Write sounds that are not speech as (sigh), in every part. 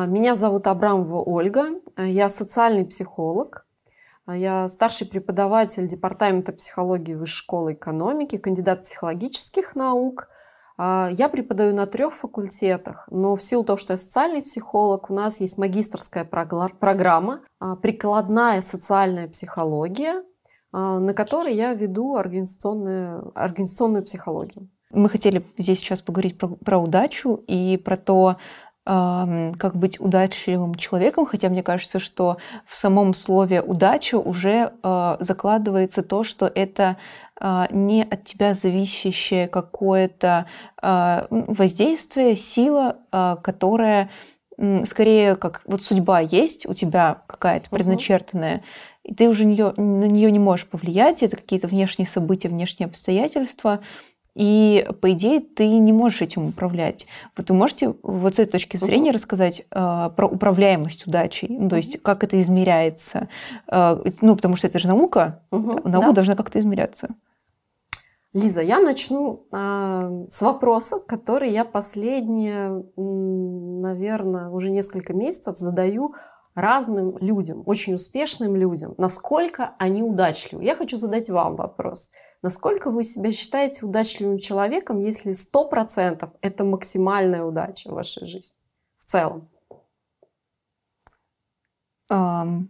А, меня зовут Абрамова Ольга, а, я социальный психолог, а, я старший преподаватель Департамента психологии Высшей школы экономики, кандидат психологических наук. Я преподаю на трех факультетах, но в силу того, что я социальный психолог, у нас есть магистрская программа «Прикладная социальная психология», на которой я веду организационную, организационную психологию. Мы хотели здесь сейчас поговорить про, про удачу и про то, как быть удачливым человеком, хотя мне кажется, что в самом слове удача уже а, закладывается то, что это а, не от тебя зависящее какое-то а, воздействие, сила, которая скорее как вот судьба есть у тебя какая-то предначертанная, угу. и ты уже на нее не можешь повлиять, это какие-то внешние события, внешние обстоятельства, и, по идее, ты не можешь этим управлять. Вот вы можете вот с этой точки зрения uh-huh. рассказать э, про управляемость удачей, ну, то есть uh-huh. как это измеряется? Э, ну, потому что это же наука, uh-huh. наука да. должна как-то измеряться. Лиза, я начну э, с вопроса, который я последние, наверное, уже несколько месяцев задаю разным людям, очень успешным людям, насколько они удачливы. Я хочу задать вам вопрос. Насколько вы себя считаете удачливым человеком, если 100% это максимальная удача в вашей жизни в целом? Um,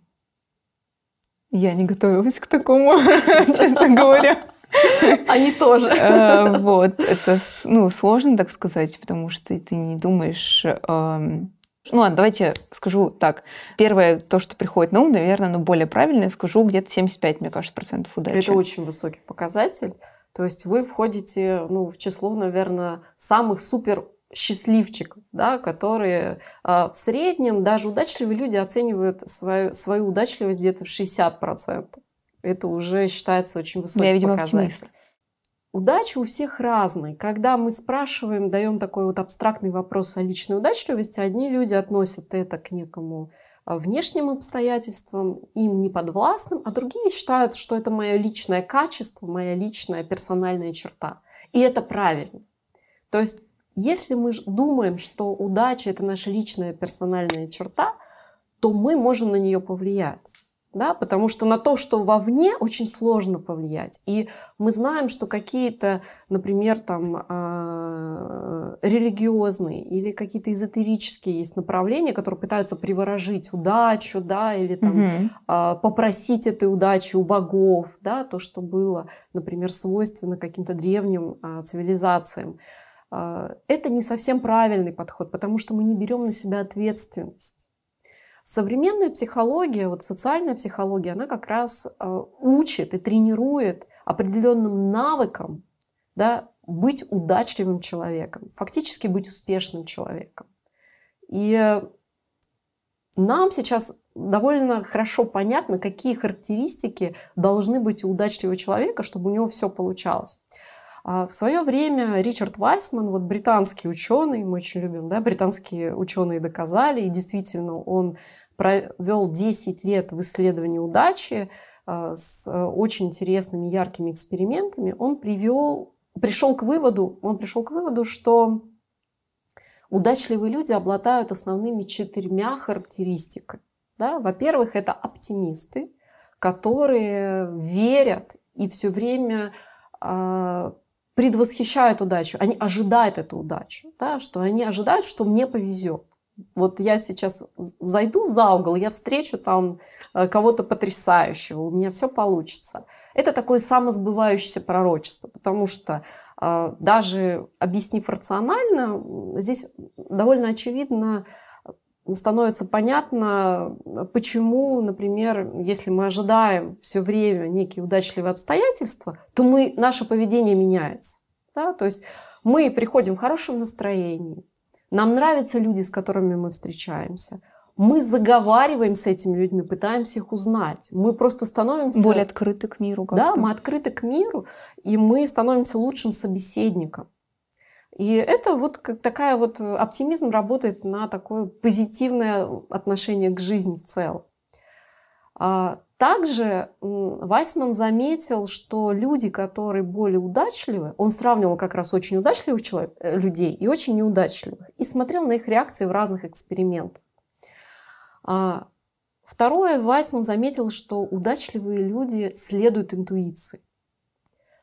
я не готовилась к такому, (laughs) честно говоря. (laughs) Они тоже. Э, вот, это ну, сложно так сказать, потому что ты не думаешь ну ладно, давайте скажу так. Первое, то, что приходит на ум, наверное, но ну, более правильное, скажу где-то 75, мне кажется, процентов удачи. Это очень высокий показатель. То есть вы входите ну, в число, наверное, самых супер счастливчиков, да, которые э, в среднем даже удачливые люди оценивают свою, свою удачливость где-то в 60%. Это уже считается очень высоким ну, Я, видимо, показатель. Оптимист. Удача у всех разная. Когда мы спрашиваем, даем такой вот абстрактный вопрос о личной удачливости, одни люди относят это к некому а, внешним обстоятельствам, им не подвластным, а другие считают, что это мое личное качество, моя личная персональная черта. И это правильно. То есть, если мы думаем, что удача – это наша личная персональная черта, то мы можем на нее повлиять да, потому что на то, что вовне, очень сложно повлиять. И мы знаем, что какие-то, например, там э, религиозные или какие-то эзотерические есть направления, которые пытаются приворожить удачу, да, или там угу. э, попросить этой удачи у богов, да, то, что было, например, свойственно каким-то древним э, цивилизациям. Э, это не совсем правильный подход, потому что мы не берем на себя ответственность. Современная психология, вот социальная психология, она как раз э, учит и тренирует определенным навыкам да, быть удачливым человеком, фактически быть успешным человеком. И нам сейчас довольно хорошо понятно, какие характеристики должны быть у удачливого человека, чтобы у него все получалось. А в свое время Ричард Вайсман, вот британский ученый, мы очень любим, да, британские ученые доказали, и действительно он провел 10 лет в исследовании удачи а, с э, очень интересными яркими экспериментами, он привел, пришел к выводу, он пришел к выводу, что удачливые люди обладают основными четырьмя характеристиками. Да? Во-первых, это оптимисты, которые верят и все время а, предвосхищают удачу, они ожидают эту удачу, да, что они ожидают, что мне повезет. Вот я сейчас зайду за угол, я встречу там э, кого-то потрясающего, у меня все получится. Это такое самосбывающееся пророчество, потому что э, даже объяснив рационально, здесь довольно очевидно, становится понятно, почему, например, если мы ожидаем все время некие удачливые обстоятельства, то мы, наше поведение меняется. Да? То есть мы приходим в хорошем настроении, нам нравятся люди, с которыми мы встречаемся, мы заговариваем с этими людьми, пытаемся их узнать. Мы просто становимся... Более открыты к миру. Да, мы открыты к миру, и мы становимся лучшим собеседником. И это вот такая вот э, оптимизм работает на такое позитивное отношение к жизни в целом. А, также Вайсман заметил, что люди, которые более удачливы, он сравнивал как раз очень удачливых человек, э, людей и очень неудачливых, и смотрел на их реакции в разных экспериментах. А, второе, Вайсман заметил, что удачливые люди следуют интуиции.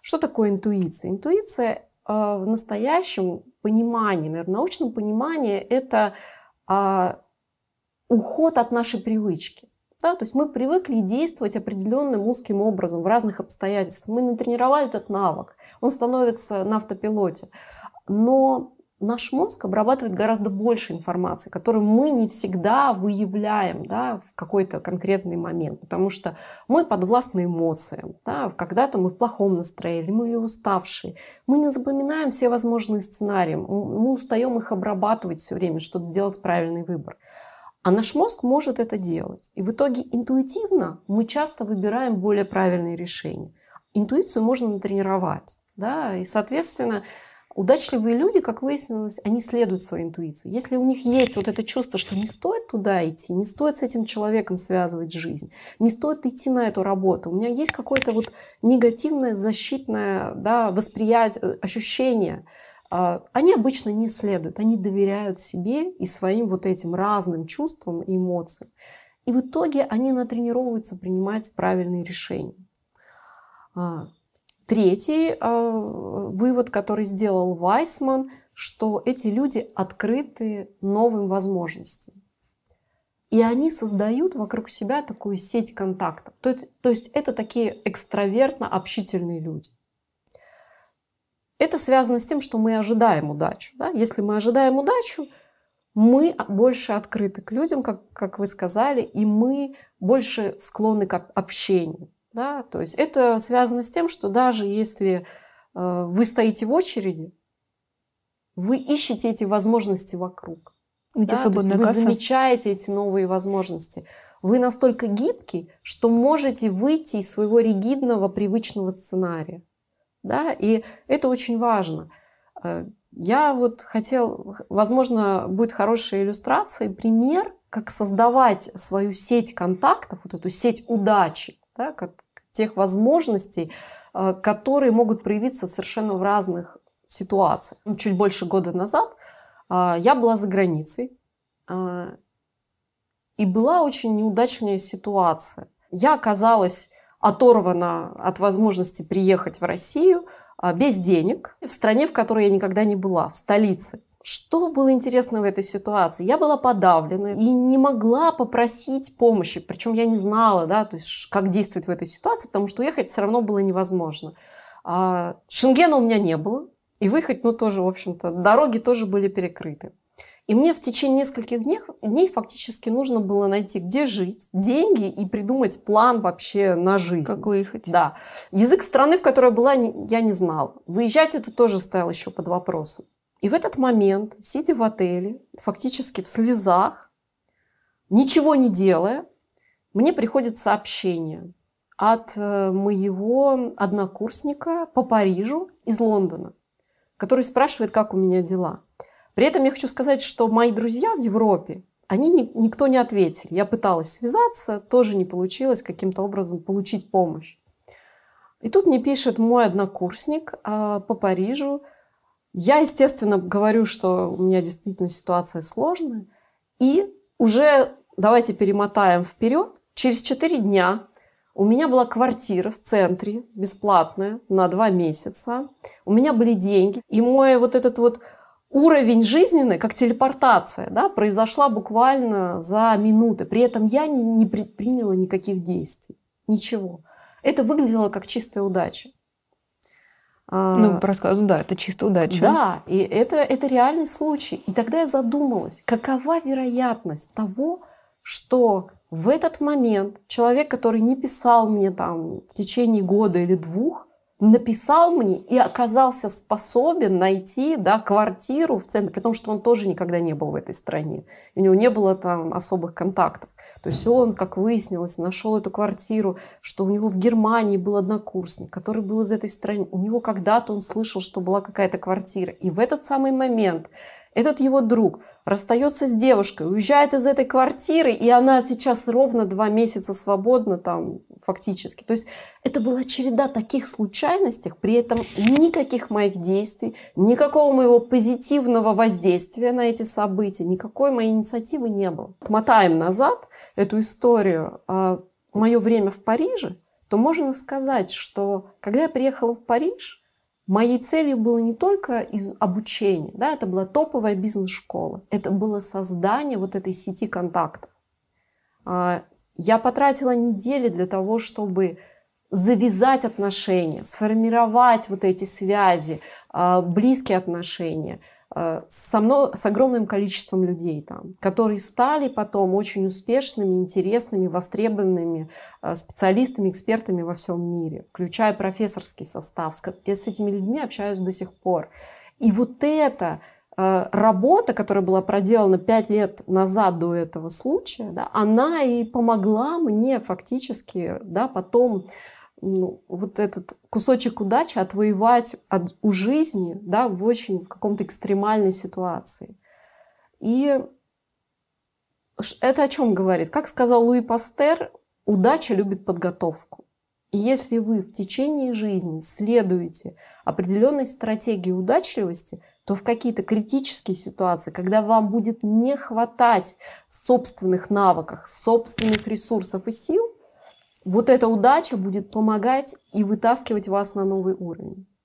Что такое интуиция? Интуиция а, в настоящем понимании, наверное, научном понимании это а, уход от нашей привычки. Да, то есть мы привыкли действовать определенным узким образом в разных обстоятельствах. Мы натренировали этот навык, он становится на автопилоте. Но наш мозг обрабатывает гораздо больше информации, которую мы не всегда выявляем да, в какой-то конкретный момент, потому что мы подвластны эмоциям. Да, когда-то мы в плохом настроении, мы или уставшие. Мы не запоминаем все возможные сценарии, мы устаем их обрабатывать все время, чтобы сделать правильный выбор. А наш мозг может это делать. И в итоге интуитивно мы часто выбираем более правильные решения. Интуицию можно натренировать. Да, и, соответственно, Удачливые люди, как выяснилось, они следуют своей интуиции. Если у них есть вот это чувство, что не стоит туда идти, не стоит с этим человеком связывать жизнь, не стоит идти на эту работу, у меня есть какое-то вот негативное защитное да, восприятие, э, ощущение, а, они обычно не следуют, они доверяют себе и своим вот этим разным чувствам и эмоциям. И в итоге они натренировываются принимать правильные решения. А, Третий э, вывод, который сделал Вайсман, что эти люди открыты новым возможностям. И они создают вокруг себя такую сеть контактов. То есть, то есть это такие экстравертно-общительные люди. Это связано с тем, что мы ожидаем удачу. Да? Если мы ожидаем удачу, мы больше открыты к людям, как, как вы сказали, и мы больше склонны к общению. Да? То есть это связано с тем, что даже если э, вы стоите в очереди, вы ищете эти возможности вокруг. да? То есть вы касса. замечаете эти новые возможности. Вы настолько гибкий, что можете выйти из своего ригидного привычного сценария. Да? И это очень важно. Э, я вот хотел, возможно, будет хорошая иллюстрация, пример, как создавать свою сеть контактов, вот эту сеть удачи, да, как, тех возможностей, э, которые могут проявиться совершенно в разных ситуациях. Ну, чуть больше года назад э, я была за границей, э, и была очень неудачная ситуация. Я оказалась оторвана от возможности приехать в Россию без денег, в стране, в которой я никогда не была, в столице. Что было интересно в этой ситуации? Я была подавлена и не могла попросить помощи, причем я не знала, да, то есть как действовать в этой ситуации, потому что уехать все равно было невозможно. А шенгена у меня не было, и выехать, ну, тоже, в общем-то, дороги тоже были перекрыты. И мне в течение нескольких дней, дней фактически нужно было найти, где жить, деньги и придумать план вообще на жизнь. Как выехать. Да. Язык страны, в которой я была, я не знала. Выезжать это тоже стояло еще под вопросом. И в этот момент, сидя в отеле, фактически в слезах, ничего не делая, мне приходит сообщение от э, моего однокурсника по Парижу из Лондона, который спрашивает, как у меня дела. При этом я хочу сказать, что мои друзья в Европе, они ни, никто не ответили. Я пыталась связаться, тоже не получилось каким-то образом получить помощь. И тут мне пишет мой однокурсник э, по Парижу, я, естественно, говорю, что у меня действительно ситуация сложная. И уже давайте перемотаем вперед. Через 4 дня у меня была квартира в центре, бесплатная, на 2 месяца. У меня были деньги. И мой вот этот вот уровень жизненный, как телепортация, да, произошла буквально за минуты. При этом я не, не предприняла никаких действий. Ничего. Это выглядело как чистая удача. Ну, а, по рассказу, да, это чисто удача. Да, и это, это реальный случай. И тогда я задумалась, какова вероятность того, что в этот момент человек, который не писал мне там в течение года или двух, написал мне и оказался способен найти да, квартиру в центре, при том, что он тоже никогда не был в этой стране. У него не было там особых контактов. То есть он, как выяснилось, нашел эту квартиру, что у него в Германии был однокурсник, который был из этой страны. У него когда-то он слышал, что была какая-то квартира. И в этот самый момент этот его друг расстается с девушкой, уезжает из этой квартиры, и она сейчас ровно два месяца свободна там фактически. То есть это была череда таких случайностей, при этом никаких моих действий, никакого моего позитивного воздействия на эти события, никакой моей инициативы не было. Отмотаем назад эту историю. А, мое время в Париже, то можно сказать, что когда я приехала в Париж, Моей целью было не только из обучения, да, это была топовая бизнес-школа, это было создание вот этой сети контактов. А, я потратила недели для того, чтобы завязать отношения, сформировать вот эти связи, а, близкие отношения – Э, со мной, с огромным количеством людей там, которые стали потом очень успешными, интересными, востребованными э, специалистами, экспертами во всем мире, включая профессорский состав. Я э, с этими людьми общаюсь до сих пор. И вот эта работа, которая была проделана пять лет назад до этого случая, да, она и помогла мне фактически да, потом ну, вот этот кусочек удачи отвоевать от, у жизни, да, в очень в каком-то экстремальной ситуации. И это о чем говорит? Как сказал Луи Пастер, удача любит подготовку. И если вы в течение жизни следуете определенной стратегии удачливости, то в какие-то критические ситуации, когда вам будет не хватать собственных навыков, собственных ресурсов и сил, вот эта удача будет помогать и вытаскивать вас на новый уровень.